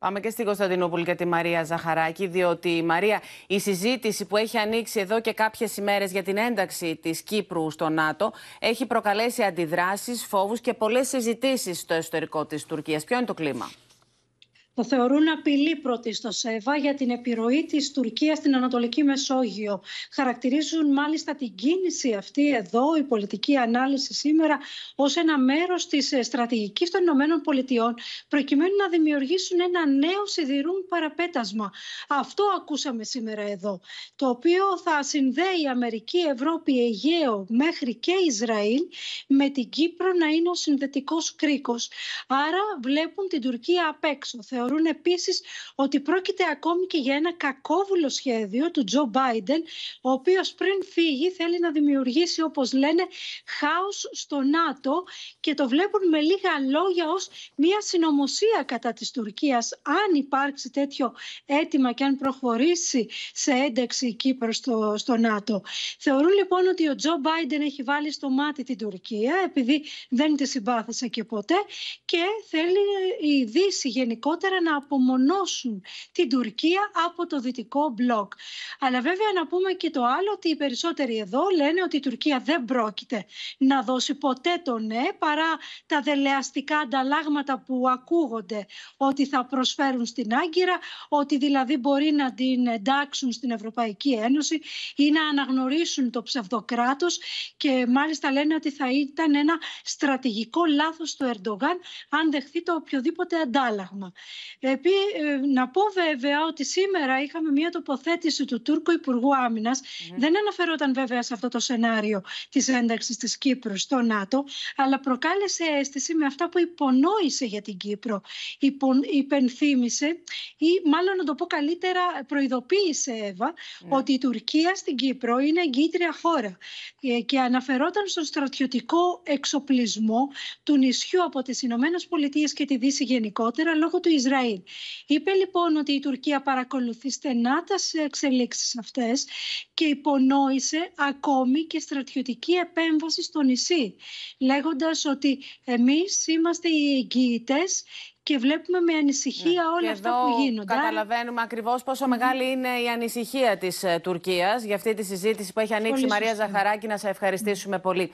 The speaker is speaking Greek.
Πάμε και στην Κωνσταντινούπολη και τη Μαρία Ζαχαράκη, διότι η Μαρία, η συζήτηση που έχει ανοίξει εδώ και κάποιες ημέρες για την ένταξη της Κύπρου στο ΝΑΤΟ έχει προκαλέσει αντιδράσεις, φόβους και πολλές συζητήσεις στο εσωτερικό της Τουρκίας. Ποιο είναι το κλίμα. Το θεωρούν απειλή πρώτη στο ΣΕΒΑ για την επιρροή της Τουρκίας στην Ανατολική Μεσόγειο. Χαρακτηρίζουν μάλιστα την κίνηση αυτή εδώ, η πολιτική ανάλυση σήμερα, ως ένα μέρος της ε, στρατηγικής των ΗΠΑ, προκειμένου να δημιουργήσουν ένα νέο σιδηρούν παραπέτασμα. Αυτό ακούσαμε σήμερα εδώ. Το οποίο θα συνδέει Αμερική, Ευρώπη, Αιγαίο μέχρι και Ισραήλ, με την Κύπρο να είναι ο συνδετικός κρίκος. Άρα βλέπουν την Τουρκία απ' έξω θεωρούν επίσης ότι πρόκειται ακόμη και για ένα κακόβουλο σχέδιο του Τζο Μπάιντεν, ο οποίος πριν φύγει θέλει να δημιουργήσει όπως λένε χάος στο ΝΑΤΟ και το βλέπουν με λίγα λόγια ως μια συνωμοσία κατά της Τουρκίας. Αν υπάρξει τέτοιο αίτημα και αν προχωρήσει σε ένταξη η Κύπρος στο, στο ΝΑΤΟ. Θεωρούν λοιπόν ότι ο Τζο Μπάιντεν έχει βάλει στο μάτι την Τουρκία επειδή δεν τη συμπάθησε και ποτέ και θέλει η Δύση γενικότερα να απομονώσουν την Τουρκία από το δυτικό μπλοκ. Αλλά βέβαια να πούμε και το άλλο ότι οι περισσότεροι εδώ λένε ότι η Τουρκία δεν πρόκειται να δώσει ποτέ το ναι παρά τα δελεαστικά ανταλλάγματα που ακούγονται ότι θα προσφέρουν στην Άγκυρα, ότι δηλαδή μπορεί να την εντάξουν στην Ευρωπαϊκή Ένωση ή να αναγνωρίσουν το ψευδοκράτος και μάλιστα λένε ότι θα ήταν ένα στρατηγικό λάθος του Ερντογάν αν δεχθεί το οποιοδήποτε αντάλλαγμα. Επί, ε, να πω βέβαια ότι σήμερα είχαμε μια τοποθέτηση του Τούρκου Υπουργού ναι. Δεν αναφερόταν βέβαια σε αυτό το σενάριο της ένταξης της Κύπρου στο ΝΑΤΟ, αλλά προκάλεσε αίσθηση με αυτά που υπονόησε για την Κύπρο. Υπο, υπενθύμησε, ή μάλλον να το πω καλύτερα, προειδοποίησε, ναι. ότι η Τουρκία στην Κύπρο είναι εγκύτρια χώρα ε, και αναφερόταν στον στρατιωτικό εξοπλισμό του νησιού από τις Ηνωμένες Πολιτείες και τη Δύση γενικότερα λόγω του Ισραήλ Είπε λοιπόν ότι η Τουρκία παρακολουθεί στενά τα εξελίξεις αυτές και υπονόησε ακόμη και στρατιωτική επέμβαση στο νησί, λέγοντας ότι εμείς είμαστε οι εγγυητές και βλέπουμε με ανησυχία ναι, όλα αυτά που γίνονται. Καταλαβαίνουμε ακριβώς μεγάλη είναι η ανησυχία της ε, Τουρκίας για αυτή τη συζήτηση που έχει ανοίξει η Μαρία Ζαχαράκη. Να σε ευχαριστησουμε πολύ.